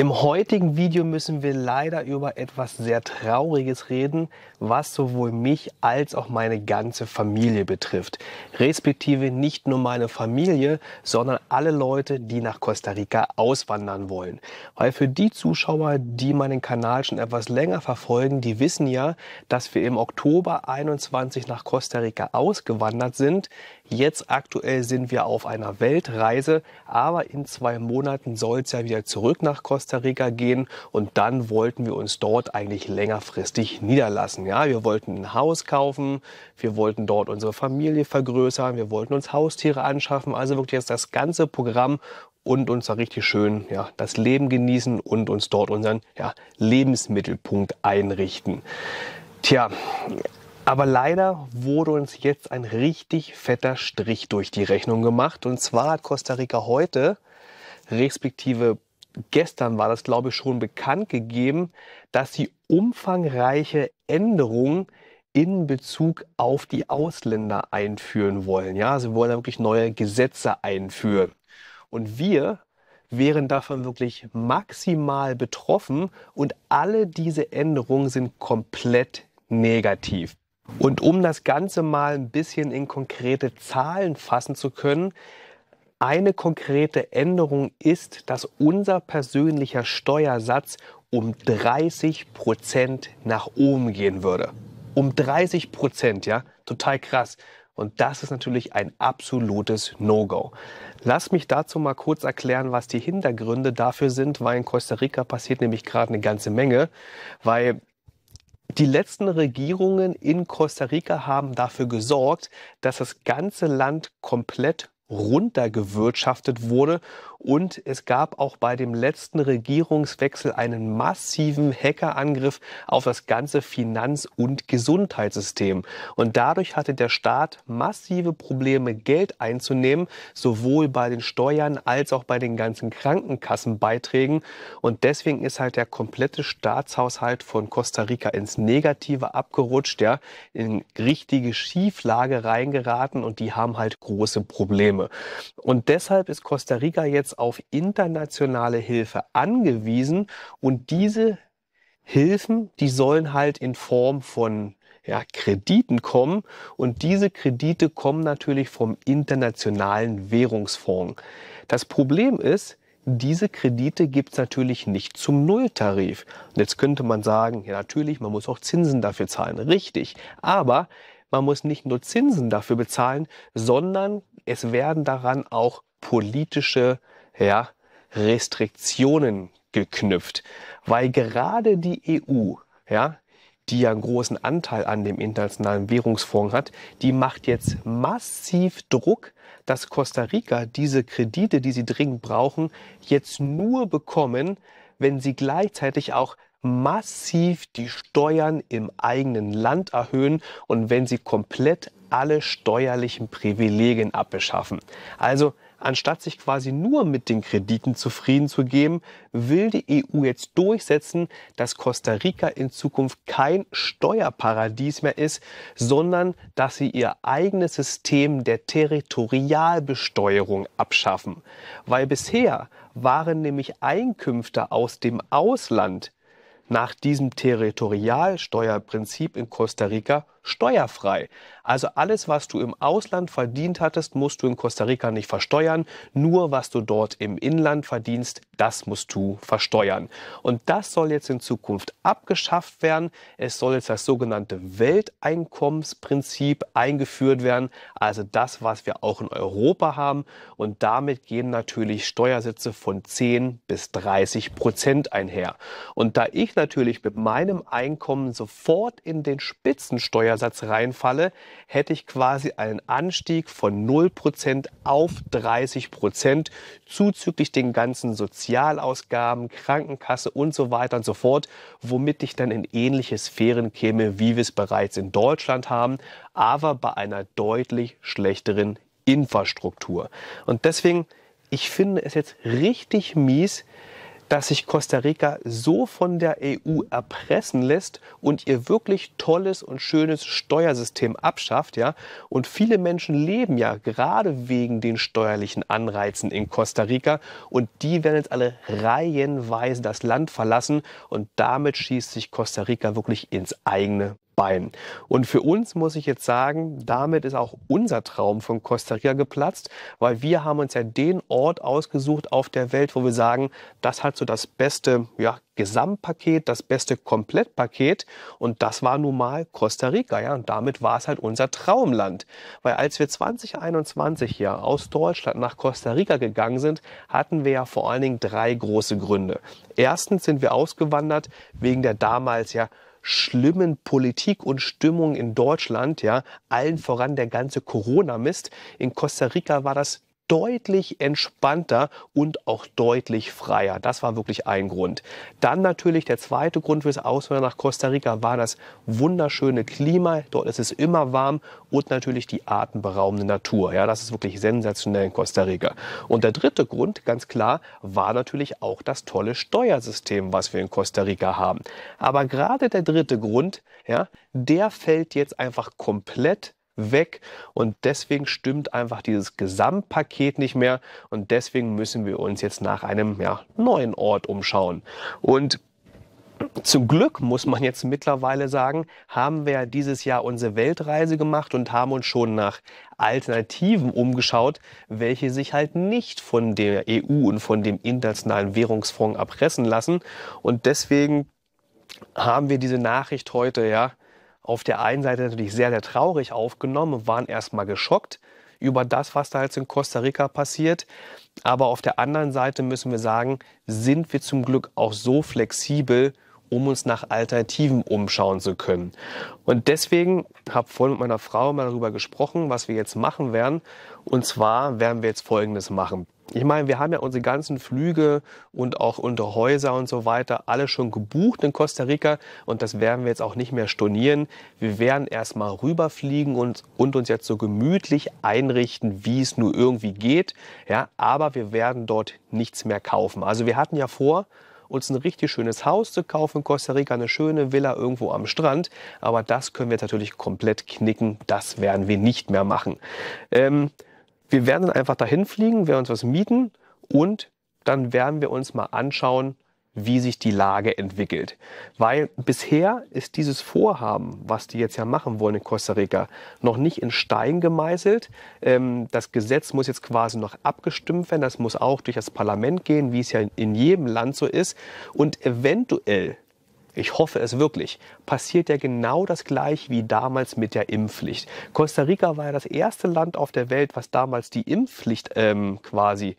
Im heutigen Video müssen wir leider über etwas sehr Trauriges reden, was sowohl mich als auch meine ganze Familie betrifft. Respektive nicht nur meine Familie, sondern alle Leute, die nach Costa Rica auswandern wollen. Weil für die Zuschauer, die meinen Kanal schon etwas länger verfolgen, die wissen ja, dass wir im Oktober 21 nach Costa Rica ausgewandert sind. Jetzt aktuell sind wir auf einer Weltreise, aber in zwei Monaten soll es ja wieder zurück nach Costa Rica gehen und dann wollten wir uns dort eigentlich längerfristig niederlassen. Ja, wir wollten ein Haus kaufen, wir wollten dort unsere Familie vergrößern, wir wollten uns Haustiere anschaffen, also wirklich jetzt das ganze Programm und uns da richtig schön ja, das Leben genießen und uns dort unseren ja, Lebensmittelpunkt einrichten. Tja, aber leider wurde uns jetzt ein richtig fetter Strich durch die Rechnung gemacht. Und zwar hat Costa Rica heute, respektive gestern war das, glaube ich, schon bekannt gegeben, dass sie umfangreiche Änderungen in Bezug auf die Ausländer einführen wollen. Ja, sie wollen da wirklich neue Gesetze einführen. Und wir wären davon wirklich maximal betroffen und alle diese Änderungen sind komplett negativ. Und um das Ganze mal ein bisschen in konkrete Zahlen fassen zu können, eine konkrete Änderung ist, dass unser persönlicher Steuersatz um 30 Prozent nach oben gehen würde. Um 30 Prozent, ja, total krass. Und das ist natürlich ein absolutes No-Go. Lass mich dazu mal kurz erklären, was die Hintergründe dafür sind, weil in Costa Rica passiert nämlich gerade eine ganze Menge, weil die letzten Regierungen in Costa Rica haben dafür gesorgt, dass das ganze Land komplett runtergewirtschaftet wurde und es gab auch bei dem letzten Regierungswechsel einen massiven Hackerangriff auf das ganze Finanz- und Gesundheitssystem. Und dadurch hatte der Staat massive Probleme, Geld einzunehmen, sowohl bei den Steuern als auch bei den ganzen Krankenkassenbeiträgen. Und deswegen ist halt der komplette Staatshaushalt von Costa Rica ins Negative abgerutscht, ja, in richtige Schieflage reingeraten und die haben halt große Probleme. Und deshalb ist Costa Rica jetzt jetzt auf internationale Hilfe angewiesen und diese Hilfen, die sollen halt in Form von ja, Krediten kommen. Und diese Kredite kommen natürlich vom Internationalen Währungsfonds. Das Problem ist, diese Kredite gibt es natürlich nicht zum Nulltarif. Und jetzt könnte man sagen, ja natürlich, man muss auch Zinsen dafür zahlen. Richtig. Aber man muss nicht nur Zinsen dafür bezahlen, sondern es werden daran auch politische ja, Restriktionen geknüpft, weil gerade die EU, ja, die ja einen großen Anteil an dem internationalen Währungsfonds hat, die macht jetzt massiv Druck, dass Costa Rica diese Kredite, die sie dringend brauchen, jetzt nur bekommen, wenn sie gleichzeitig auch massiv die Steuern im eigenen Land erhöhen und wenn sie komplett alle steuerlichen Privilegien abbeschaffen. Also Anstatt sich quasi nur mit den Krediten zufrieden zu geben, will die EU jetzt durchsetzen, dass Costa Rica in Zukunft kein Steuerparadies mehr ist, sondern dass sie ihr eigenes System der Territorialbesteuerung abschaffen. Weil bisher waren nämlich Einkünfte aus dem Ausland nach diesem Territorialsteuerprinzip in Costa Rica steuerfrei. Also alles, was du im Ausland verdient hattest, musst du in Costa Rica nicht versteuern. Nur was du dort im Inland verdienst, das musst du versteuern. Und das soll jetzt in Zukunft abgeschafft werden. Es soll jetzt das sogenannte Welteinkommensprinzip eingeführt werden. Also das, was wir auch in Europa haben. Und damit gehen natürlich Steuersätze von 10 bis 30 Prozent einher. Und da ich natürlich mit meinem Einkommen sofort in den Spitzensteuer Mehrwertsteuersatz reinfalle, hätte ich quasi einen Anstieg von 0% auf 30% zuzüglich den ganzen Sozialausgaben, Krankenkasse und so weiter und so fort, womit ich dann in ähnliche Sphären käme, wie wir es bereits in Deutschland haben, aber bei einer deutlich schlechteren Infrastruktur. Und deswegen, ich finde es jetzt richtig mies, dass sich Costa Rica so von der EU erpressen lässt und ihr wirklich tolles und schönes Steuersystem abschafft, ja. Und viele Menschen leben ja gerade wegen den steuerlichen Anreizen in Costa Rica und die werden jetzt alle reihenweise das Land verlassen und damit schießt sich Costa Rica wirklich ins eigene Bein. Und für uns muss ich jetzt sagen, damit ist auch unser Traum von Costa Rica geplatzt, weil wir haben uns ja den Ort ausgesucht auf der Welt, wo wir sagen, das hat so das beste ja, Gesamtpaket, das beste Komplettpaket. Und das war nun mal Costa Rica. Ja? Und damit war es halt unser Traumland. Weil als wir 2021 hier aus Deutschland nach Costa Rica gegangen sind, hatten wir ja vor allen Dingen drei große Gründe. Erstens sind wir ausgewandert wegen der damals ja schlimmen Politik und Stimmung in Deutschland, ja, allen voran der ganze Corona-Mist. In Costa Rica war das deutlich entspannter und auch deutlich freier. Das war wirklich ein Grund. Dann natürlich der zweite Grund fürs Auswandern nach Costa Rica war das wunderschöne Klima. Dort ist es immer warm und natürlich die atemberaubende Natur. Ja, das ist wirklich sensationell in Costa Rica. Und der dritte Grund, ganz klar, war natürlich auch das tolle Steuersystem, was wir in Costa Rica haben. Aber gerade der dritte Grund, ja, der fällt jetzt einfach komplett weg und deswegen stimmt einfach dieses Gesamtpaket nicht mehr und deswegen müssen wir uns jetzt nach einem ja, neuen Ort umschauen. Und zum Glück muss man jetzt mittlerweile sagen, haben wir dieses Jahr unsere Weltreise gemacht und haben uns schon nach Alternativen umgeschaut, welche sich halt nicht von der EU und von dem Internationalen Währungsfonds erpressen lassen. Und deswegen haben wir diese Nachricht heute, ja, auf der einen Seite natürlich sehr, sehr traurig aufgenommen und waren erstmal geschockt über das, was da jetzt in Costa Rica passiert. Aber auf der anderen Seite müssen wir sagen, sind wir zum Glück auch so flexibel um uns nach Alternativen umschauen zu können. Und deswegen habe ich vorhin mit meiner Frau mal darüber gesprochen, was wir jetzt machen werden. Und zwar werden wir jetzt Folgendes machen. Ich meine, wir haben ja unsere ganzen Flüge und auch unter Häuser und so weiter alle schon gebucht in Costa Rica und das werden wir jetzt auch nicht mehr stornieren. Wir werden erstmal rüberfliegen und, und uns jetzt so gemütlich einrichten, wie es nur irgendwie geht. Ja, aber wir werden dort nichts mehr kaufen. Also wir hatten ja vor, uns ein richtig schönes Haus zu kaufen in Costa Rica, eine schöne Villa irgendwo am Strand. Aber das können wir jetzt natürlich komplett knicken. Das werden wir nicht mehr machen. Ähm, wir werden dann einfach dahin fliegen, werden uns was mieten und dann werden wir uns mal anschauen, wie sich die Lage entwickelt. Weil bisher ist dieses Vorhaben, was die jetzt ja machen wollen in Costa Rica, noch nicht in Stein gemeißelt. Ähm, das Gesetz muss jetzt quasi noch abgestimmt werden. Das muss auch durch das Parlament gehen, wie es ja in jedem Land so ist. Und eventuell ich hoffe es wirklich, passiert ja genau das gleiche wie damals mit der Impfpflicht. Costa Rica war ja das erste Land auf der Welt, was damals die Impfpflicht ähm, quasi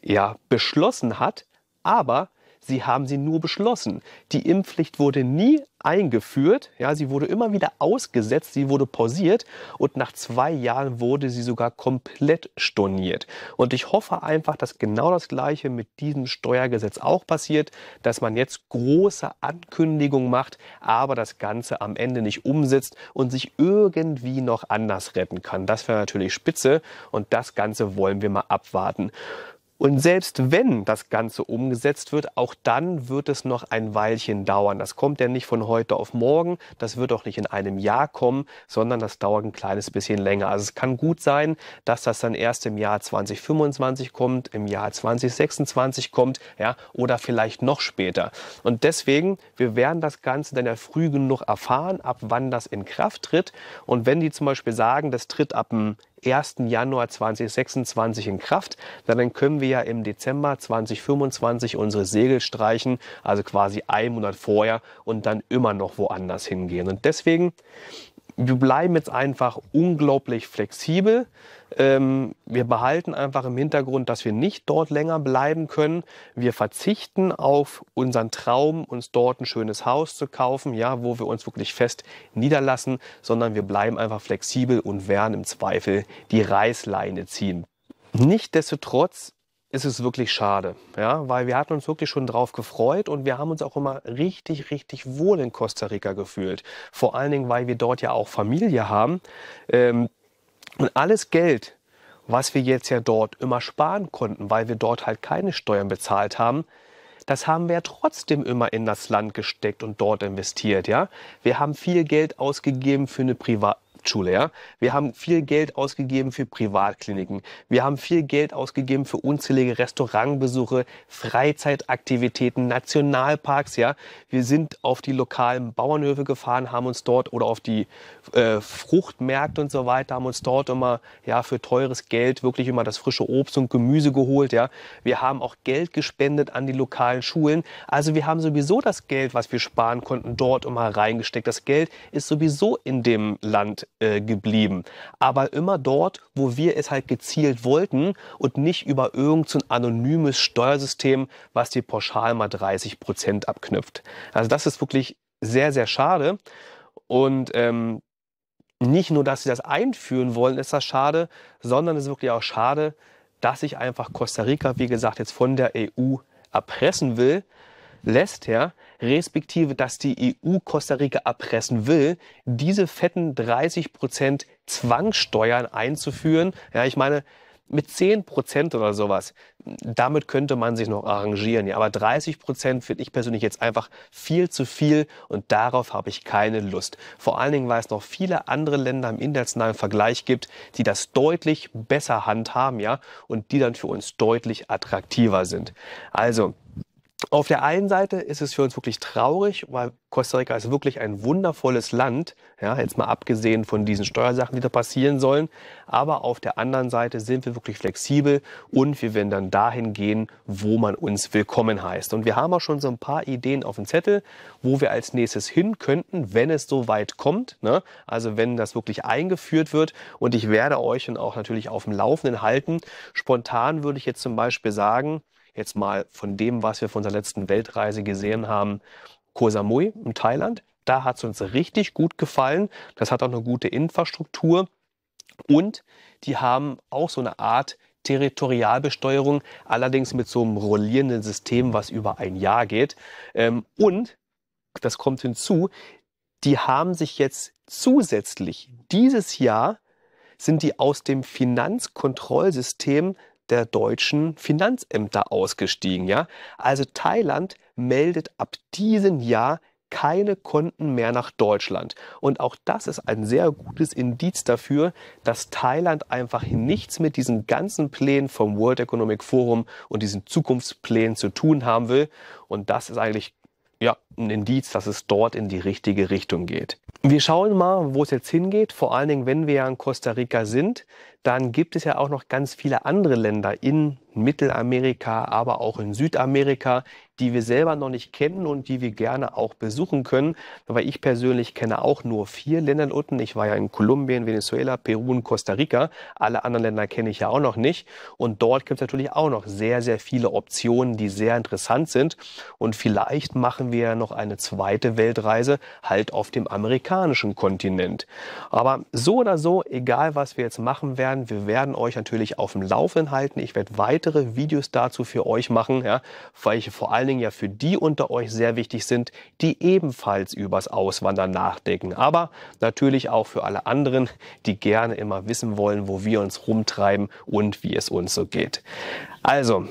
ja, beschlossen hat, aber Sie haben sie nur beschlossen. Die Impfpflicht wurde nie eingeführt. Ja, sie wurde immer wieder ausgesetzt, sie wurde pausiert und nach zwei Jahren wurde sie sogar komplett storniert. Und ich hoffe einfach, dass genau das Gleiche mit diesem Steuergesetz auch passiert, dass man jetzt große Ankündigungen macht, aber das Ganze am Ende nicht umsetzt und sich irgendwie noch anders retten kann. Das wäre natürlich spitze und das Ganze wollen wir mal abwarten. Und selbst wenn das Ganze umgesetzt wird, auch dann wird es noch ein Weilchen dauern. Das kommt ja nicht von heute auf morgen, das wird auch nicht in einem Jahr kommen, sondern das dauert ein kleines bisschen länger. Also es kann gut sein, dass das dann erst im Jahr 2025 kommt, im Jahr 2026 kommt, ja, oder vielleicht noch später. Und deswegen, wir werden das Ganze dann ja früh genug erfahren, ab wann das in Kraft tritt. Und wenn die zum Beispiel sagen, das tritt ab dem 1. Januar 2026 in Kraft. Dann können wir ja im Dezember 2025 unsere Segel streichen, also quasi einen Monat vorher und dann immer noch woanders hingehen. Und deswegen wir bleiben jetzt einfach unglaublich flexibel. Ähm, wir behalten einfach im Hintergrund, dass wir nicht dort länger bleiben können. Wir verzichten auf unseren Traum, uns dort ein schönes Haus zu kaufen, ja, wo wir uns wirklich fest niederlassen, sondern wir bleiben einfach flexibel und werden im Zweifel die Reißleine ziehen. Nichtsdestotrotz ist es wirklich schade, ja, weil wir hatten uns wirklich schon drauf gefreut und wir haben uns auch immer richtig, richtig wohl in Costa Rica gefühlt. Vor allen Dingen, weil wir dort ja auch Familie haben. Ähm, und alles Geld, was wir jetzt ja dort immer sparen konnten, weil wir dort halt keine Steuern bezahlt haben, das haben wir ja trotzdem immer in das Land gesteckt und dort investiert, ja. Wir haben viel Geld ausgegeben für eine Privat Hauptschule, ja. Wir haben viel Geld ausgegeben für Privatkliniken. Wir haben viel Geld ausgegeben für unzählige Restaurantbesuche, Freizeitaktivitäten, Nationalparks, ja. Wir sind auf die lokalen Bauernhöfe gefahren, haben uns dort oder auf die äh, Fruchtmärkte und so weiter, haben uns dort immer, ja, für teures Geld wirklich immer das frische Obst und Gemüse geholt, ja. Wir haben auch Geld gespendet an die lokalen Schulen. Also wir haben sowieso das Geld, was wir sparen konnten, dort immer reingesteckt. Das Geld ist sowieso in dem Land äh, geblieben. Aber immer dort, wo wir es halt gezielt wollten und nicht über irgendein anonymes Steuersystem, was die pauschal mal 30 Prozent abknüpft. Also das ist wirklich sehr, sehr schade. Und ähm, nicht nur, dass sie das einführen wollen, ist das schade, sondern es ist wirklich auch schade, dass sich einfach Costa Rica, wie gesagt, jetzt von der EU erpressen will, lässt, ja, respektive, dass die EU Costa Rica erpressen will, diese fetten 30 Prozent Zwangssteuern einzuführen. Ja, ich meine, mit 10 Prozent oder sowas, damit könnte man sich noch arrangieren. Ja, aber 30 Prozent finde ich persönlich jetzt einfach viel zu viel und darauf habe ich keine Lust. Vor allen Dingen, weil es noch viele andere Länder im internationalen Vergleich gibt, die das deutlich besser handhaben, ja, und die dann für uns deutlich attraktiver sind. Also, auf der einen Seite ist es für uns wirklich traurig, weil Costa Rica ist wirklich ein wundervolles Land, ja, jetzt mal abgesehen von diesen Steuersachen, die da passieren sollen. Aber auf der anderen Seite sind wir wirklich flexibel und wir werden dann dahin gehen, wo man uns willkommen heißt. Und wir haben auch schon so ein paar Ideen auf dem Zettel, wo wir als nächstes hin könnten, wenn es so weit kommt. Ne? Also wenn das wirklich eingeführt wird. Und ich werde euch dann auch natürlich auf dem Laufenden halten. Spontan würde ich jetzt zum Beispiel sagen, jetzt mal von dem, was wir von unserer letzten Weltreise gesehen haben, Koh Samui in Thailand. Da hat es uns richtig gut gefallen. Das hat auch eine gute Infrastruktur. Und die haben auch so eine Art Territorialbesteuerung, allerdings mit so einem rollierenden System, was über ein Jahr geht. Ähm, und, das kommt hinzu, die haben sich jetzt zusätzlich dieses Jahr sind die aus dem Finanzkontrollsystem der deutschen Finanzämter ausgestiegen. Ja? Also Thailand meldet ab diesem Jahr keine Konten mehr nach Deutschland. Und auch das ist ein sehr gutes Indiz dafür, dass Thailand einfach nichts mit diesen ganzen Plänen vom World Economic Forum und diesen Zukunftsplänen zu tun haben will. Und das ist eigentlich ja, ein Indiz, dass es dort in die richtige Richtung geht. Wir schauen mal, wo es jetzt hingeht. Vor allen Dingen, wenn wir ja in Costa Rica sind, dann gibt es ja auch noch ganz viele andere Länder in Mittelamerika, aber auch in Südamerika, die wir selber noch nicht kennen und die wir gerne auch besuchen können. Weil ich persönlich kenne auch nur vier Länder unten. Ich war ja in Kolumbien, Venezuela, Peru und Costa Rica. Alle anderen Länder kenne ich ja auch noch nicht. Und dort gibt es natürlich auch noch sehr, sehr viele Optionen, die sehr interessant sind. Und vielleicht machen wir noch eine zweite Weltreise halt auf dem amerikanischen Kontinent. Aber so oder so, egal was wir jetzt machen werden, wir werden euch natürlich auf dem Laufenden halten. Ich werde weitere Videos dazu für euch machen, ja, weil ich vor allem allen Dingen ja für die unter euch sehr wichtig sind, die ebenfalls übers Auswandern nachdenken. Aber natürlich auch für alle anderen, die gerne immer wissen wollen, wo wir uns rumtreiben und wie es uns so geht. Also,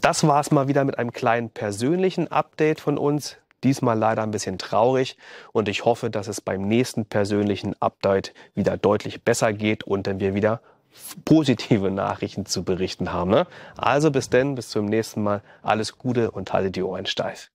das war es mal wieder mit einem kleinen persönlichen Update von uns. Diesmal leider ein bisschen traurig und ich hoffe, dass es beim nächsten persönlichen Update wieder deutlich besser geht und dann wir wieder positive Nachrichten zu berichten haben. Ne? Also bis denn, bis zum nächsten Mal. Alles Gute und haltet die Ohren steif.